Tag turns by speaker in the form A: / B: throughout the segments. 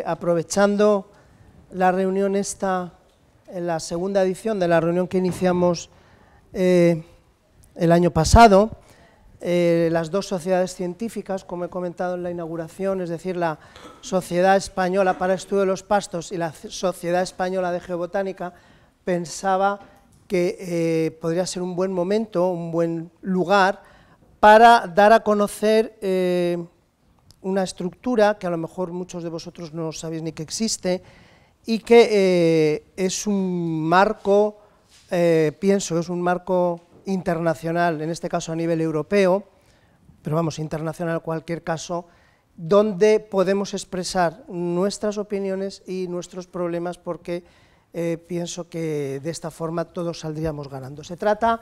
A: Eh, aprovechando la reunión esta, en la segunda edición de la reunión que iniciamos eh, el año pasado, eh, las dos sociedades científicas, como he comentado en la inauguración, es decir, la Sociedad Española para Estudio de los Pastos y la Sociedad Española de Geobotánica, pensaba que podría ser un buen momento, un buen lugar para dar a conocer una estructura que a lo mejor muchos de vosotros no sabéis ni que existe y que eh, es un marco, eh, pienso, es un marco internacional, en este caso a nivel europeo, pero vamos, internacional en cualquier caso, donde podemos expresar nuestras opiniones y nuestros problemas porque eh, pienso que de esta forma todos saldríamos ganando. Se trata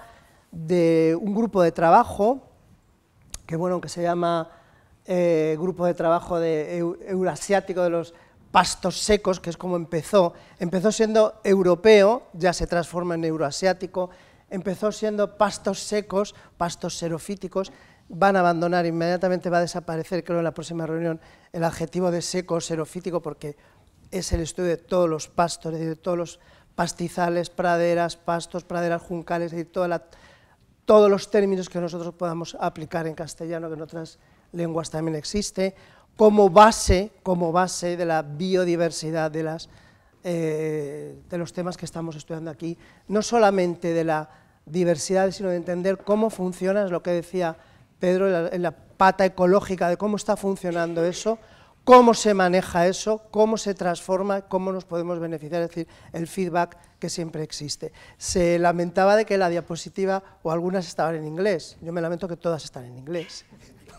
A: de un grupo de trabajo que, bueno, que se llama eh, grupo de trabajo de eurasiático de los pastos secos, que es como empezó. Empezó siendo europeo, ya se transforma en euroasiático, empezó siendo pastos secos, pastos xerofíticos, van a abandonar, inmediatamente va a desaparecer, creo en la próxima reunión, el adjetivo de seco xerofítico, porque es el estudio de todos los pastos, de todos los pastizales, praderas, pastos, praderas, juncales, decir, toda la, todos los términos que nosotros podamos aplicar en castellano, que en otras lenguas también existe, como base, como base de la biodiversidad de, las, eh, de los temas que estamos estudiando aquí, no solamente de la diversidad, sino de entender cómo funciona, es lo que decía Pedro, la, en la pata ecológica de cómo está funcionando eso, cómo se maneja eso, cómo se transforma, cómo nos podemos beneficiar, es decir, el feedback que siempre existe. Se lamentaba de que la diapositiva o algunas estaban en inglés, yo me lamento que todas están en inglés.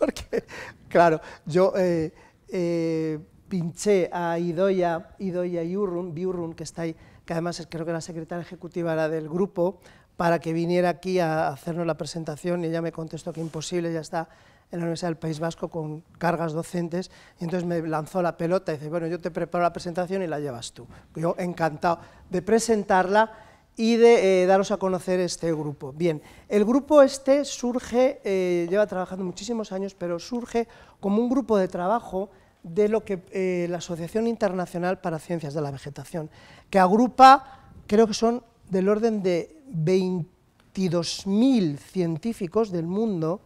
A: porque, claro, yo eh, eh, pinché a Idoya, Idoya Yurrun, Biurrun, que está ahí, que además creo que la secretaria ejecutiva era del grupo, para que viniera aquí a hacernos la presentación y ella me contestó que imposible, ya está en la Universidad del País Vasco con cargas docentes, y entonces me lanzó la pelota y dice, bueno, yo te preparo la presentación y la llevas tú. Yo encantado de presentarla y de eh, daros a conocer este grupo. Bien, el grupo este surge, eh, lleva trabajando muchísimos años, pero surge como un grupo de trabajo de lo que eh, la Asociación Internacional para Ciencias de la Vegetación, que agrupa, creo que son del orden de 22.000 científicos del mundo,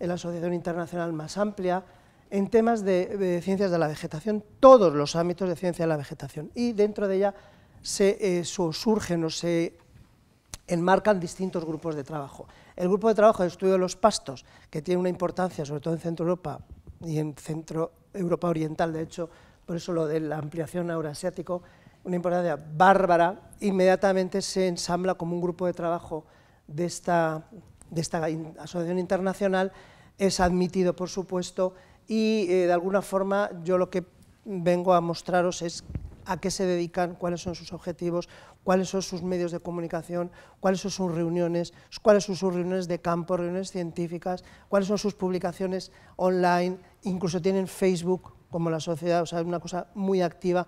A: la Asociación Internacional más amplia, en temas de, de ciencias de la vegetación, todos los ámbitos de ciencia de la vegetación, y dentro de ella se eh, surgen o se enmarcan distintos grupos de trabajo. El grupo de trabajo de estudio de los pastos, que tiene una importancia, sobre todo en Centro Europa y en Centro Europa Oriental, de hecho, por eso lo de la ampliación euroasiático, una importancia bárbara, inmediatamente se ensambla como un grupo de trabajo de esta, de esta asociación internacional, es admitido, por supuesto, y eh, de alguna forma yo lo que vengo a mostraros es a qué se dedican, cuáles son sus objetivos, cuáles son sus medios de comunicación, cuáles son sus reuniones, cuáles son sus reuniones de campo, reuniones científicas, cuáles son sus publicaciones online, incluso tienen Facebook como la sociedad, o sea, es una cosa muy activa,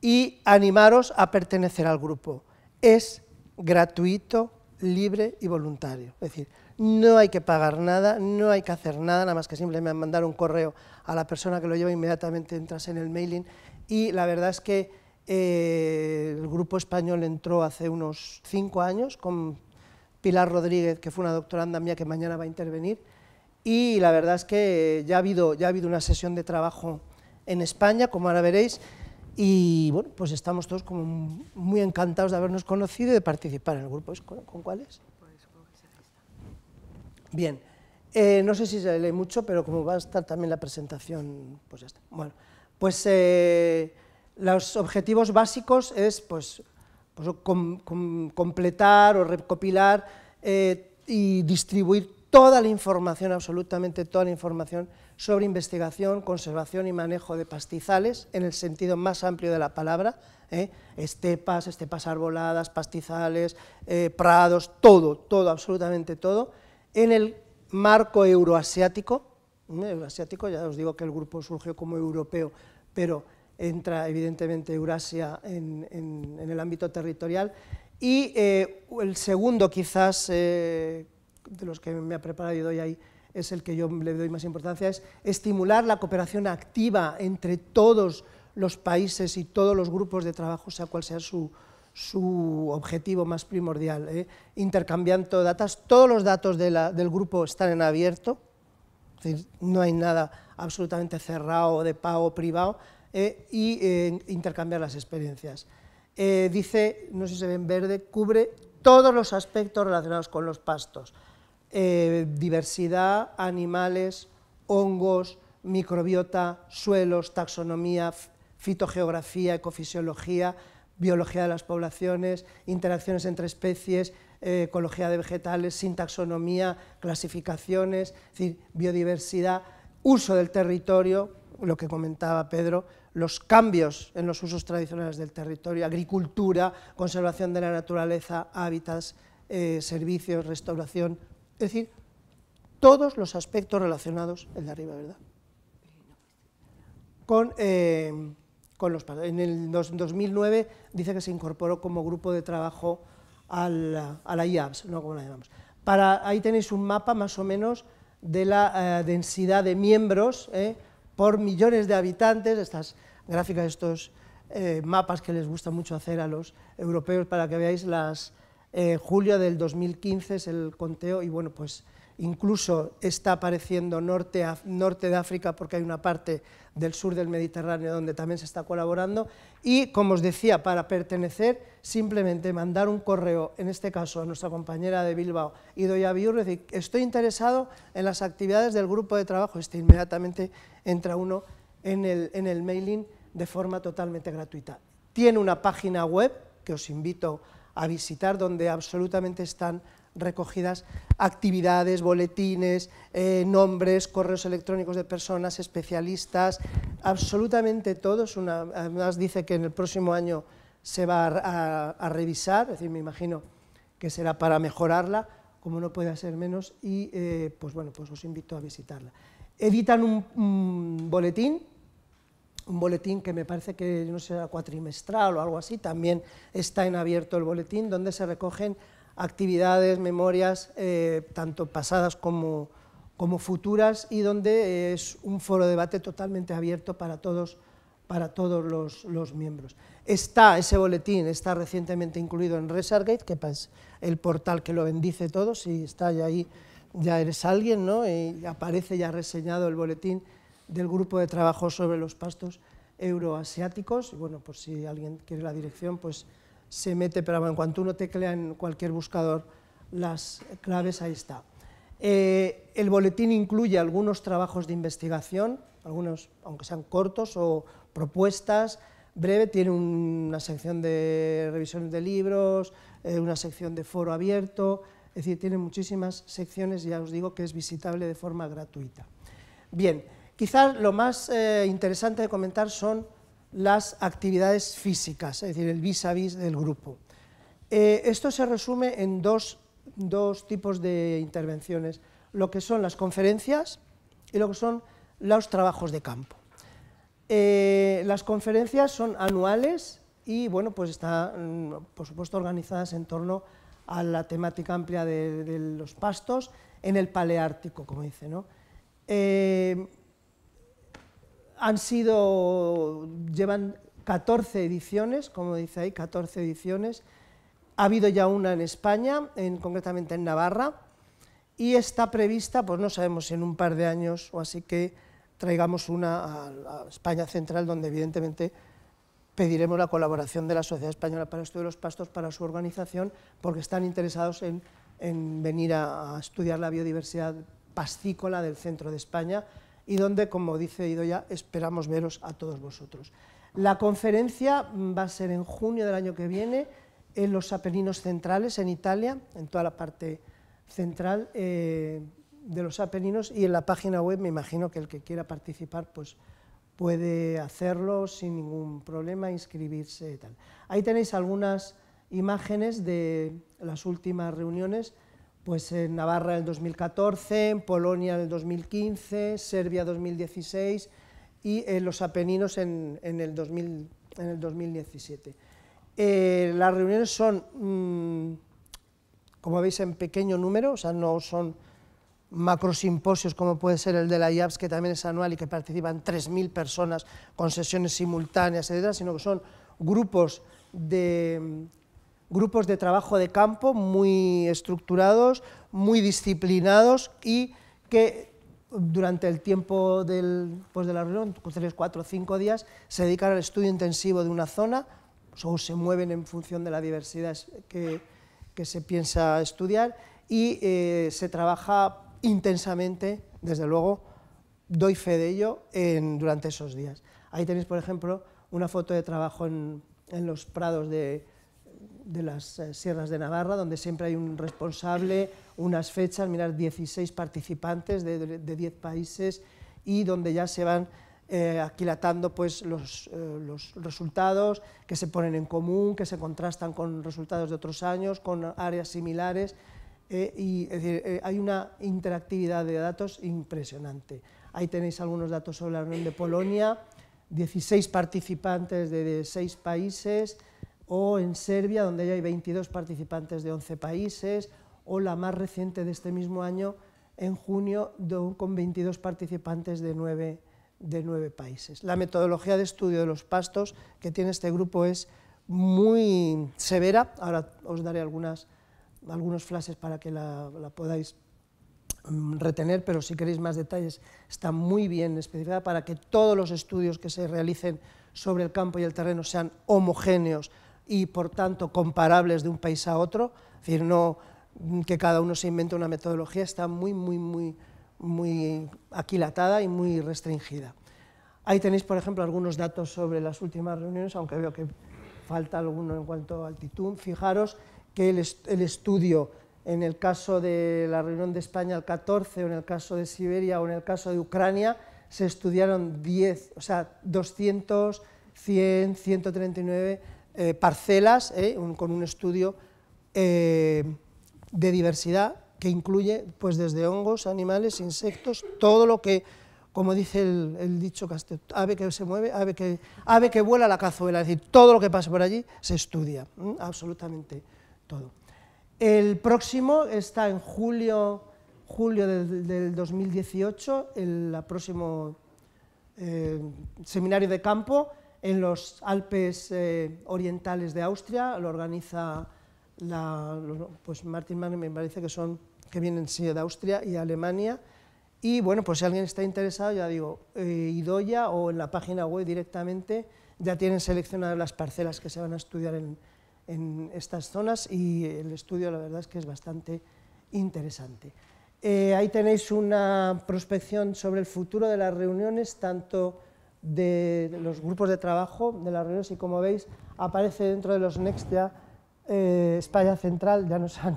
A: y animaros a pertenecer al grupo. Es gratuito, libre y voluntario. Es decir, no hay que pagar nada, no hay que hacer nada, nada más que simplemente mandar un correo a la persona que lo lleva inmediatamente, entras en el mailing y la verdad es que eh, el grupo español entró hace unos cinco años con Pilar Rodríguez, que fue una doctoranda mía que mañana va a intervenir, y la verdad es que ya ha habido, ya ha habido una sesión de trabajo en España, como ahora veréis, y bueno, pues estamos todos como muy encantados de habernos conocido y de participar en el grupo. ¿Con cuáles? Bien, eh, no sé si se lee mucho, pero como va a estar también la presentación, pues ya está. Bueno pues eh, los objetivos básicos es pues, pues completar o recopilar eh, y distribuir toda la información, absolutamente toda la información sobre investigación, conservación y manejo de pastizales en el sentido más amplio de la palabra, ¿eh? estepas, estepas arboladas, pastizales, prados, todo, todo, absolutamente todo, en el marco euroasiático, asiático ya os digo que el grupo surgió como europeo, pero entra evidentemente Eurasia en, el ámbito territorial. Y eh, el segundo quizás, eh, de los que me ha preparado y doy ahí, es el que yo le doy más importancia, es estimular la cooperación activa entre todos los países y todos los grupos de trabajo, sea cual sea su, objetivo más primordial. ¿eh? Intercambiando datos, todos los datos del grupo están en abierto, no hay nada absolutamente cerrado de pago privado eh, y eh, intercambiar las experiencias. Eh, dice, no sé si se ve en verde, cubre todos los aspectos relacionados con los pastos, diversidad, animales, hongos, microbiota, suelos, taxonomía, fitogeografía, ecofisiología, biología de las poblaciones, interacciones entre especies, eh, ecología de vegetales, sin taxonomía, clasificaciones, es decir, biodiversidad, uso del territorio, lo que comentaba Pedro, los cambios en los usos tradicionales del territorio, agricultura, conservación de la naturaleza, hábitats, eh, servicios, restauración, es decir, todos los aspectos relacionados, el de arriba, ¿verdad? Con, eh, con los, en el 2009 dice que se incorporó como grupo de trabajo a la IAPS, ¿no? la llamamos. Para, ahí tenéis un mapa más o menos de la eh, densidad de miembros eh, por millones de habitantes, estas gráficas, estos eh, mapas que les gusta mucho hacer a los europeos para que veáis las... julio del 2015 es el conteo y bueno, pues incluso está apareciendo norte, de África porque hay una parte del sur del Mediterráneo donde también se está colaborando y, como os decía, para pertenecer, simplemente mandar un correo, en este caso a nuestra compañera de Bilbao, Idoia Biurre, decir, estoy interesado en las actividades del grupo de trabajo, este inmediatamente entra uno en el, en el mailing de forma totalmente gratuita. Tiene una página web que os invito a visitar donde absolutamente están recogidas actividades, boletines, eh, nombres, correos electrónicos de personas, especialistas, absolutamente todos. Una, además dice que en el próximo año se va a, revisar, es decir, me imagino que será para mejorarla, como no puede ser menos, y eh, pues bueno, pues os invito a visitarla. Editan un, un boletín un boletín que me parece que no será cuatrimestral o algo así, también está en abierto el boletín, donde se recogen actividades, memorias, eh, tanto pasadas como, como, futuras, y donde es un foro de debate totalmente abierto para todos, para todos los, miembros. Está ese boletín, está recientemente incluido en Resargate, que es pues, el portal que lo bendice todo, si está ya ahí, ya eres alguien, ¿no? Y aparece ya reseñado el boletín del grupo de trabajo sobre los pastos euroasiáticos, y bueno, pues si alguien quiere la dirección, pues se mete, pero en cuanto uno teclea en cualquier buscador las claves, ahí está. Eh, el boletín incluye algunos trabajos de investigación, algunos, aunque sean cortos, o propuestas, breve, tiene una sección de revisiones de libros, eh, una sección de foro abierto, es decir, tiene muchísimas secciones, ya os digo que es visitable de forma gratuita. Bien, quizás lo más eh, interesante de comentar son las actividades físicas, es decir, el vis-a-vis del grupo. Eh, esto se resume en dos, tipos de intervenciones, lo que son las conferencias y lo que son los trabajos de campo. Eh, las conferencias son anuales y, bueno, pues están, mm, por supuesto, organizadas en torno a la temática amplia de, los pastos en el paleártico, como dice, ¿no? Eh, han sido, llevan 14 ediciones, como dice ahí, 14 ediciones. Ha habido ya una en España, concretamente en Navarra, y está prevista, pues no sabemos, en un par de años o así que traigamos una a, España Central, donde evidentemente pediremos la colaboración de la Sociedad Española para el Estudio de los Pastos para su organización, porque están interesados en, venir a, a estudiar la biodiversidad pastícola del centro de España, y donde, como dice Idoya, esperamos veros a todos vosotros. La conferencia mm, va a ser en junio del año que viene en los Apeninos centrales, en Italia, en toda la parte central eh, de los Apeninos y en la página web me imagino que el que quiera participar pues puede hacerlo sin ningún problema, inscribirse y tal. Ahí tenéis algunas imágenes de las últimas reuniones pues en Navarra en el 2014, en Polonia en el 2015, Serbia 2016 y en eh, los Apeninos en, el, 2017. Eh, las reuniones son, mm, como veis, en pequeño número, o sea, no son macrosimposios como puede ser el de la IAPS, que también es anual y que participan 3.000 personas con sesiones simultáneas, etc., sino que son grupos de grupos de trabajo de campo muy estructurados, muy disciplinados y que durante el tiempo del, pues de la reunión, pues, tres, cuatro o cinco días, se dedican al estudio intensivo de una zona o se mueven en función de la diversidad que, que se piensa estudiar y eh, se trabaja intensamente, desde luego, doy fe de ello en, durante esos días. Ahí tenéis, por ejemplo, una foto de trabajo en, en los prados de, de las eh, Sierras de Navarra, donde siempre hay un responsable, unas fechas, mirar 16 participantes de, de, 10 países y donde ya se van eh, aquilatando pues, eh, los, resultados que se ponen en común, que se contrastan con resultados de otros años, con áreas similares. y hay una interactividad de datos impresionante. Ahí tenéis algunos datos sobre la Unión de Polonia, 16 participantes de 6 países, o en Serbia, donde ya hay 22 participantes de 11 países, o la más reciente de este mismo año, en junio, con 22 participantes de 9, de países. La metodología de estudio de los pastos que tiene este grupo es muy severa, ahora os daré algunas, algunos flashes para que la, la podáis mm, retener, pero si queréis más detalles, está muy bien especificada para que todos los estudios que se realicen sobre el campo y el terreno sean homogéneos, y por tanto comparables de un país a otro, es decir, no que cada uno se invente una metodología, está muy, muy, muy, muy aquilatada y muy restringida. Ahí tenéis, por ejemplo, algunos datos sobre las últimas reuniones, aunque veo que falta alguno en cuanto a altitud. Fijaros que el, el estudio en el caso de la reunión de España el 14, o en el caso de Siberia, o en el caso de Ucrania, se estudiaron 10, o sea, 200, 100, 139, eh, parcelas eh, con un estudio eh, de diversidad que incluye pues desde hongos, animales, insectos, todo lo que, como dice el, dicho ave que se mueve, ave que, ave que vuela la cazuela, es decir, todo lo que pasa por allí se estudia, absolutamente todo. El próximo está en julio, julio del, 2018, el, próximo seminario de campo, en los Alpes eh, orientales de Austria, lo organiza la, pues Martin Mann, me parece que son que vienen sí, de Austria y Alemania. Y bueno, pues si alguien está interesado, ya digo, eh, Idoya o en la página web directamente ya tienen seleccionadas las parcelas que se van a estudiar en, estas zonas y el estudio la verdad es que es bastante interesante. Eh, ahí tenéis una prospección sobre el futuro de las reuniones, tanto de los grupos de trabajo de las reuniones y como veis aparece dentro de los Nextia eh, España Central, ya nos han,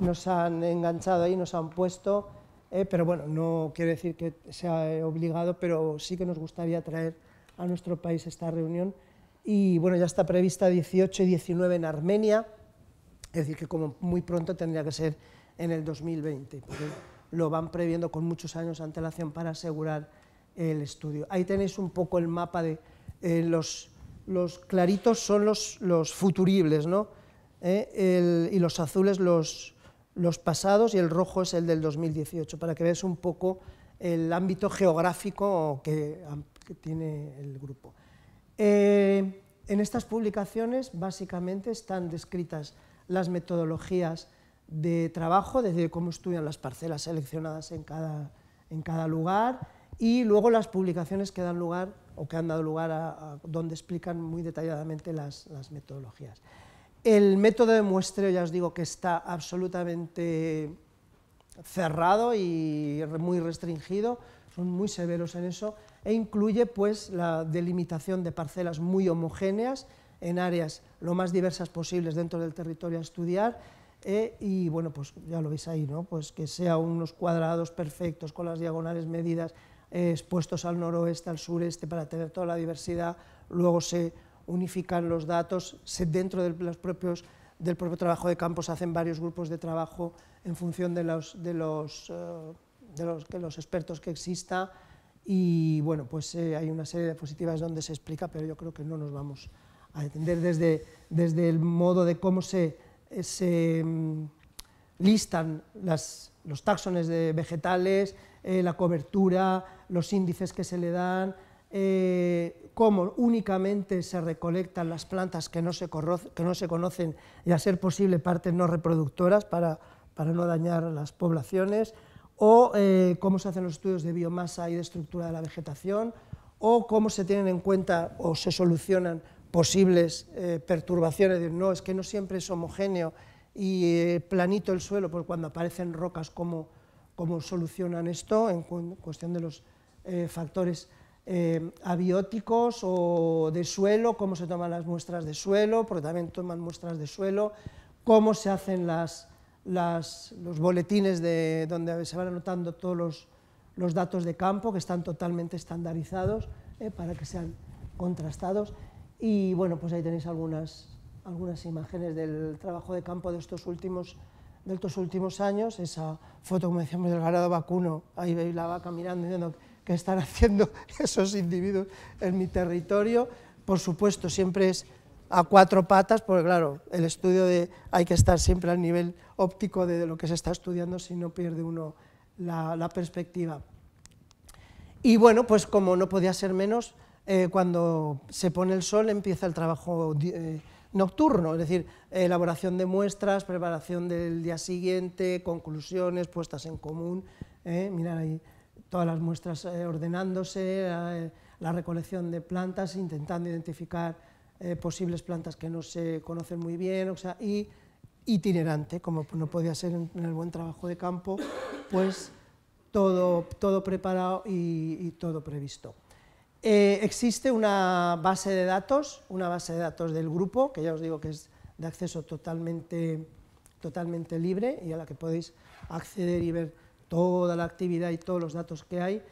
A: nos han enganchado ahí, nos han puesto, eh, pero bueno, no quiere decir que sea obligado, pero sí que nos gustaría traer a nuestro país esta reunión y bueno, ya está prevista 18 y 19 en Armenia, es decir, que como muy pronto tendría que ser en el 2020, porque lo van previendo con muchos años de antelación para asegurar estudio. Ahí tenéis un poco el mapa de eh, los, claritos son los, futuribles, ¿no? Eh, y los azules los, pasados y el rojo es el del 2018, para que veáis un poco el ámbito geográfico que, tiene el grupo. Eh, en estas publicaciones básicamente están descritas las metodologías de trabajo, desde cómo estudian las parcelas seleccionadas en cada lugar, y luego las publicaciones que dan lugar o que han dado lugar a, donde explican muy detalladamente las, metodologías. El método de muestreo, ya os digo, que está absolutamente cerrado y muy restringido, son muy severos en eso, e incluye pues la delimitación de parcelas muy homogéneas en áreas lo más diversas posibles dentro del territorio a estudiar, e, y bueno, pues ya lo veis ahí, ¿no? Pues que sea unos cuadrados perfectos con las diagonales medidas, expuestos al noroeste, al sureste, para tener toda la diversidad, luego se unifican los datos, dentro del propio trabajo de campo se hacen varios grupos de trabajo en función de los, eh, expertos que exista y bueno, pues eh, hay una serie de diapositivas donde se explica, pero yo creo que no nos vamos a entender desde, el modo de cómo se, eh, mm, listan los taxones de vegetales, eh, la cobertura, los índices que se le dan, eh, cómo únicamente se recolectan las plantas que no, se conocen y a ser posible partes no reproductoras para, no dañar las poblaciones, o eh, cómo se hacen los estudios de biomasa y de estructura de la vegetación, o cómo se tienen en cuenta o se solucionan posibles perturbaciones, de, no, es que no siempre es homogéneo y planito el suelo, porque cuando aparecen rocas como cómo solucionan esto en cuestión de los eh, factores eh, abióticos o de suelo, cómo se toman las muestras de suelo, porque también toman muestras de suelo, cómo se hacen los boletines de, donde se van anotando todos los, datos de campo, que están totalmente estandarizados eh, para que sean contrastados. Y bueno, pues ahí tenéis algunas, algunas imágenes del trabajo de campo de estos últimos de estos últimos años, esa foto, como decíamos, del ganado vacuno, ahí veis la vaca mirando diciendo qué están haciendo esos individuos en mi territorio. Por supuesto, siempre es a cuatro patas, porque claro, el estudio de, hay que estar siempre al nivel óptico de, lo que se está estudiando, si no pierde uno la, perspectiva. Y bueno, pues como no podía ser menos, eh, cuando se pone el sol empieza el trabajo eh, nocturno, es decir, elaboración de muestras, preparación del día siguiente, conclusiones, puestas en común, ¿eh? mirar ahí todas las muestras eh, ordenándose, eh, la, recolección de plantas, intentando identificar posibles plantas que no se conocen muy bien, y itinerante, como no podía ser en, el buen trabajo de campo, pues todo, preparado y todo previsto. Eh, existe una base de datos, una base de datos del grupo, que ya os digo que es de acceso totalmente, libre y a la que podéis acceder y ver toda la actividad y todos los datos que hay.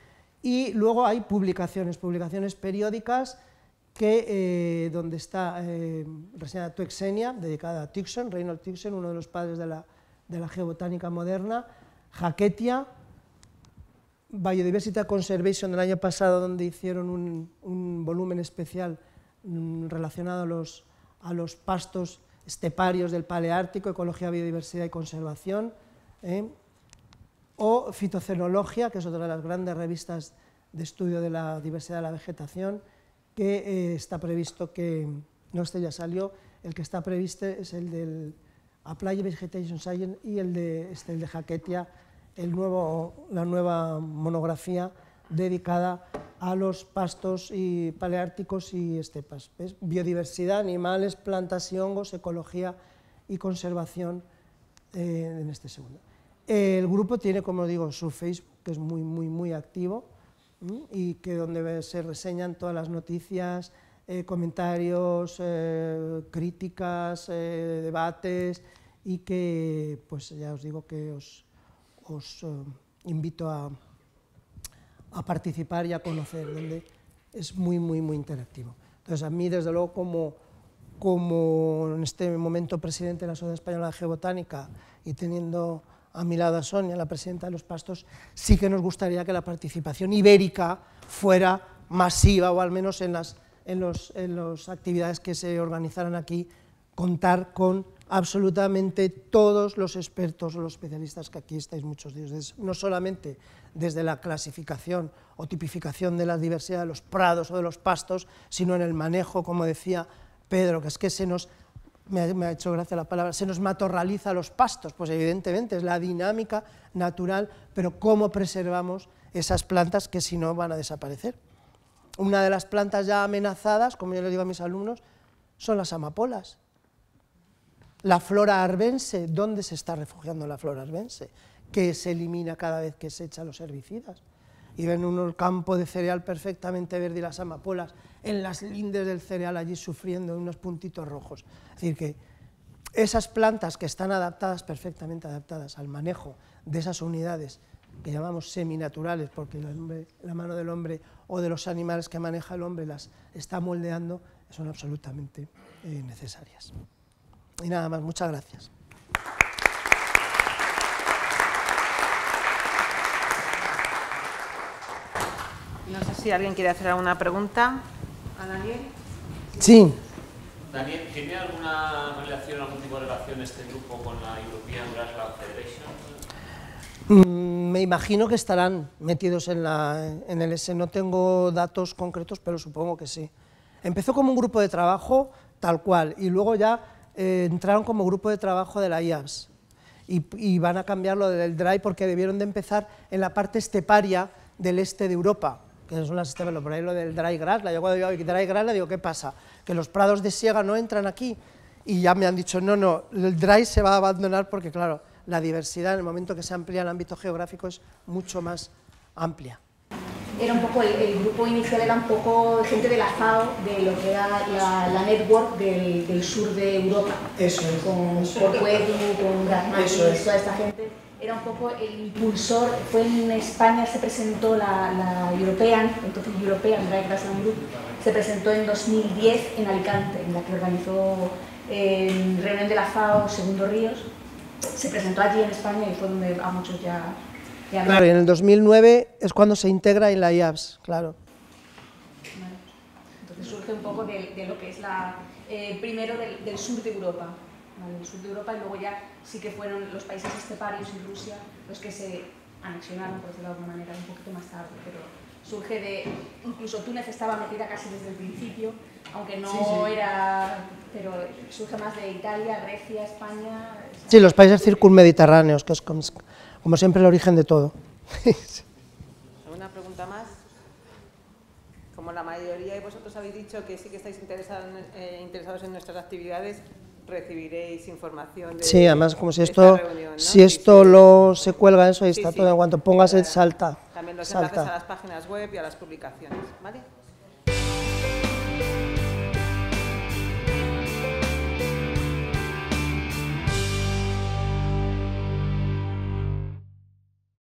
A: Y luego hay publicaciones, publicaciones periódicas, que, eh, donde está eh, reseñada Tuexenia, dedicada a Tixon, Reynold Tixon, uno de los padres de la, de la geobotánica moderna, Jaquetia, Biodiversity Conservation del año pasado, donde hicieron un, volumen especial mm, relacionado a los, pastos esteparios del Paleártico, Ecología, Biodiversidad y Conservación, ¿eh? o Fitocenología, que es otra de las grandes revistas de estudio de la diversidad de la vegetación, que eh, está previsto que, no este ya salió, el que está previsto es el del Applied Vegetation Science y el de, este, el de Jaquetia, nuevo, la nueva monografía dedicada a los pastos y paleárticos y estepas. Biodiversidad, animales, plantas y hongos, ecología y conservación eh, en este segundo. El grupo tiene, como digo, su Facebook, que es muy, muy, muy activo y que donde se reseñan todas las noticias, eh, comentarios, eh, críticas, debates y que, pues ya os digo que os, os eh, invito a, participar y a conocer, donde es muy, muy, muy interactivo. Entonces, a mí, desde luego, como, como en este momento presidente de la Sociedad Española de Geobotánica y teniendo a mi lado a Sonia, la presidenta de los Pastos, sí que nos gustaría que la participación ibérica fuera masiva, o al menos en las en los, actividades que se organizaran aquí, contar con absolutamente todos los expertos o los especialistas que aquí estáis, muchos de no solamente desde la clasificación o tipificación de la diversidad de los prados o de los pastos, sino en el manejo, como decía Pedro, que es que se nos, me ha, hecho gracia la palabra, se nos matorraliza los pastos, pues evidentemente es la dinámica natural, pero cómo preservamos esas plantas que si no van a desaparecer. Una de las plantas ya amenazadas, como yo le digo a mis alumnos, son las amapolas la flora arbense, ¿dónde se está refugiando la flora arbense? Que se elimina cada vez que se echan los herbicidas. Y ven un campo de cereal perfectamente verde y las amapolas en las lindes del cereal allí sufriendo unos puntitos rojos. Es decir, que esas plantas que están adaptadas, perfectamente adaptadas al manejo de esas unidades que llamamos seminaturales, porque la mano del hombre o de los animales que maneja el hombre las está moldeando, son absolutamente eh, necesarias. Y nada más, muchas gracias. No sé si alguien quiere hacer alguna pregunta a Daniel. Sí. Daniel, ¿tiene alguna relación, algún tipo de relación este grupo con la European Grassland Federation? Mm, me imagino que estarán metidos en, la, en el S. No tengo datos concretos, pero supongo que sí. Empezó como un grupo de trabajo tal cual y luego ya eh, entraron como grupo de trabajo de la IAS y, van a cambiar lo del dry porque debieron de empezar en la parte esteparia del este de Europa, que son las estepas, por ahí lo del dry grass, yo cuando digo dry grass le digo, ¿qué pasa? ¿Que los prados de siega no entran aquí? Y ya me han dicho, no, no, el dry se va a abandonar porque, claro, la diversidad en el momento que se amplía el ámbito geográfico es mucho más amplia era un poco, el, grupo inicial era un poco gente de la FAO, de lo que era la, network del, sur de Europa. Eso Con Porcuedu, con Grazmati, toda esta gente. Era un poco el impulsor, fue en España, se presentó la, European, entonces European Drive Group, se presentó en 2010 en Alicante, en la que organizó el eh, reunión de la FAO Segundo Ríos. Se presentó allí en España y fue donde a muchos ya Claro, y en el 2009 es cuando se integra en la IAPS, claro. Entonces surge un poco de, lo que es la, eh, primero del, sur de Europa, del sur de Europa y luego ya sí que fueron los países esteparios y Rusia los que se anexionaron, por de alguna manera, un poquito más tarde, pero surge de, incluso Túnez estaba metida casi desde el principio, aunque no era, pero surge más de Italia, Grecia, España... Sí, los países circunmediterráneos, que es como como siempre, el origen de todo. ¿Alguna pregunta más? Como la mayoría de vosotros habéis dicho que sí que estáis eh, interesados en, nuestras actividades, recibiréis información. De, sí, además, como si esto, si esto lo, se cuelga eso, ahí está todo, en cuanto pongas el salta. También los enlaces a las páginas web y a las publicaciones, ¿vale?